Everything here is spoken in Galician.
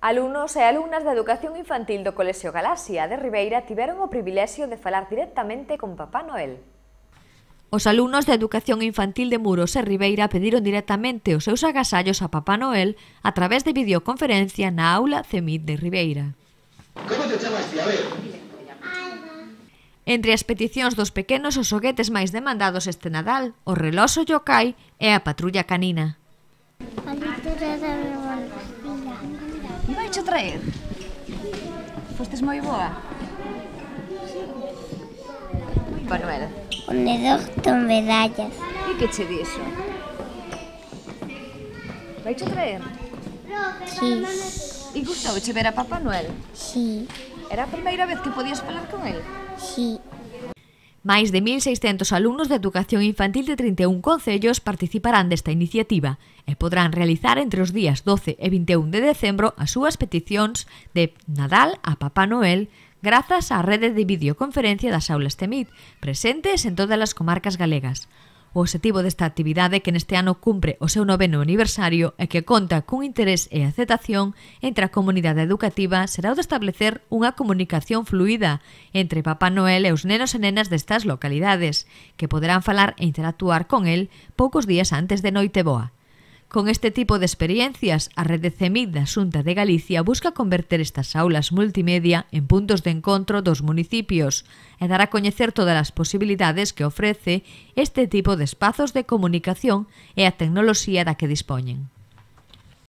Alumnos e alumnas da Educación Infantil do Colexio Galaxia de Ribeira tiveron o privilexio de falar directamente con Papá Noel. Os alumnos da Educación Infantil de Muros e Ribeira pediron directamente os seus agasallos a Papá Noel a través de videoconferencia na aula CEMIT de Ribeira. Como te chamas, tía? A ver. Entre as peticións dos pequenos os xoguetes máis demandados este Nadal, o reloxo yokai e a patrulla canina. cho traer? Fostes moi boa? Manuel. Manuel. Onde doctor medallas. E que che dixo? Vai che traer? Sí. E gustavo che ver a Papá Noel? Sí. Era a primeira vez que podías falar con el? Sí. Máis de 1.600 alumnos de educación infantil de 31 concellos participarán desta iniciativa e podrán realizar entre os días 12 e 21 de decembro as súas peticións de Nadal a Papá Noel grazas á rede de videoconferencia das aulas TEMIT, presentes en todas as comarcas galegas. O obxectivo desta actividade que neste ano cumpre o seu noveno aniversario e que conta cun interés e aceptación entre a comunidade educativa será o de establecer unha comunicación fluida entre Papá Noel e os nenos e nenas destas localidades, que poderán falar e interactuar con el poucos días antes de Noiteboa. Con este tipo de experiencias, a Rede CEMIC da Xunta de Galicia busca converter estas aulas multimedia en puntos de encontro dos municipios e dar a coñecer todas as posibilidades que ofrece este tipo de espazos de comunicación e a tecnoloxía da que dispoñen.